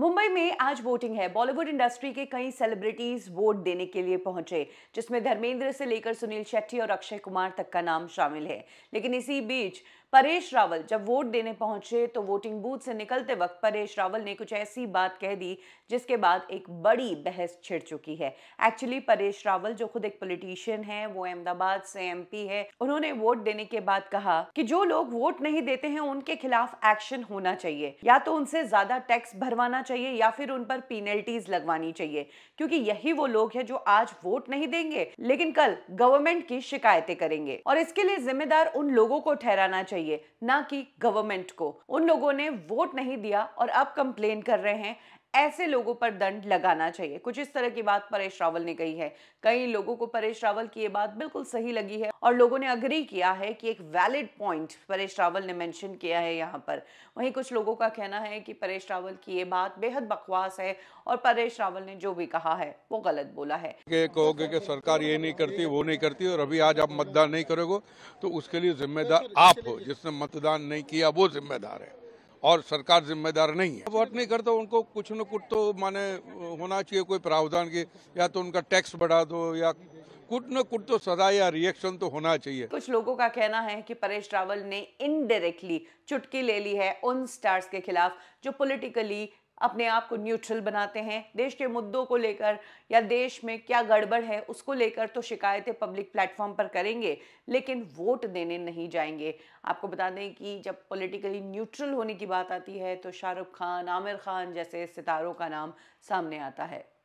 मुंबई में आज वोटिंग है बॉलीवुड इंडस्ट्री के कई सेलिब्रिटीज वोट देने के लिए पहुंचे जिसमें धर्मेंद्र से लेकर सुनील शेट्टी और अक्षय कुमार तक का नाम शामिल है लेकिन इसी बीच परेश रावल जब वोट देने पहुंचे तो वोटिंग बूथ से निकलते वक्त परेश रावल ने कुछ ऐसी बात कह दी जिसके बाद एक बड़ी बहस छिड़ चुकी है एक्चुअली परेश रावल जो खुद एक पोलिटिशियन है वो अहमदाबाद से एमपी है उन्होंने वोट देने के बाद कहा कि जो लोग वोट नहीं देते हैं उनके खिलाफ एक्शन होना चाहिए या तो उनसे ज्यादा टैक्स भरवाना चाहिए या फिर उन पर पीनल्टीज लगवानी चाहिए क्योंकि यही वो लोग है जो आज वोट नहीं देंगे लेकिन कल गवर्नमेंट की शिकायतें करेंगे और इसके लिए जिम्मेदार उन लोगों को ठहराना चाहिए चाहिए ना कि गवर्नमेंट को उन लोगों ने वोट नहीं दिया और अब कंप्लेन कर रहे हैं ऐसे लोगों पर दंड लगाना चाहिए कुछ इस तरह की बात परेश रावल ने कही है कई लोगों को परेश रावल की ये बात बिल्कुल सही लगी है और लोगों ने अग्री किया है कि एक वैलिड पॉइंट परेश रावल ने मेंशन किया है यहाँ पर वहीं कुछ लोगों का कहना है कि परेश रावल की ये बात बेहद बकवास है और परेश रावल ने जो भी कहा है वो गलत बोला है कहोगे कि सरकार ये नहीं करती वो नहीं करती और अभी आज आप मतदान नहीं करोगे तो उसके लिए जिम्मेदार आप हो जिसने मतदान नहीं किया वो जिम्मेदार है और सरकार जिम्मेदार नहीं है वोट नहीं करता उनको कुछ न कुछ तो माने होना चाहिए कोई प्रावधान के या तो उनका टैक्स बढ़ा दो या कुछ न कुछ तो सजा या रिएक्शन तो होना चाहिए कुछ लोगों का कहना है कि परेश रावल ने इनडायरेक्टली चुटकी ले ली है उन स्टार्स के खिलाफ जो पॉलिटिकली अपने आप को न्यूट्रल बनाते हैं देश के मुद्दों को लेकर या देश में क्या गड़बड़ है उसको लेकर तो शिकायतें पब्लिक प्लेटफॉर्म पर करेंगे लेकिन वोट देने नहीं जाएंगे आपको बता दें कि जब पॉलिटिकली न्यूट्रल होने की बात आती है तो शाहरुख खान आमिर खान जैसे सितारों का नाम सामने आता है